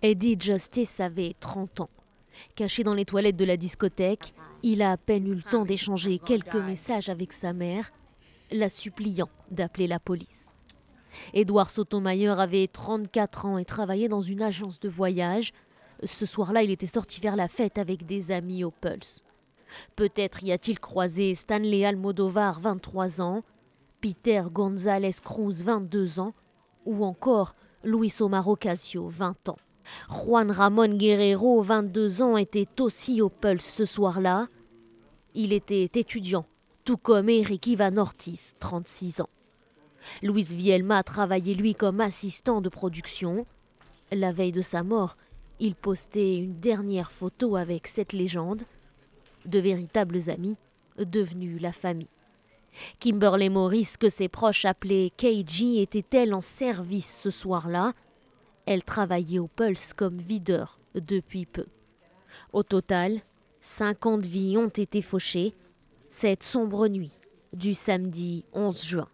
Eddie Justice avait 30 ans. Caché dans les toilettes de la discothèque, il a à peine eu le temps d'échanger quelques messages avec sa mère, la suppliant d'appeler la police. Edouard Sotomayer avait 34 ans et travaillait dans une agence de voyage. Ce soir-là, il était sorti vers la fête avec des amis au Pulse. Peut-être y a-t-il croisé Stanley Almodovar, 23 ans, Peter Gonzalez Cruz, 22 ans, ou encore Luis Omar Ocasio, 20 ans. Juan Ramon Guerrero, 22 ans, était aussi au Pulse ce soir-là. Il était étudiant, tout comme Eric Ivan Ortiz, 36 ans. Luis Vielma travaillait lui comme assistant de production. La veille de sa mort, il postait une dernière photo avec cette légende, de véritables amis devenus la famille. Kimberley Morris, que ses proches appelaient Keiji, était-elle en service ce soir-là elle travaillait au Pulse comme videur depuis peu. Au total, 50 vies ont été fauchées cette sombre nuit du samedi 11 juin.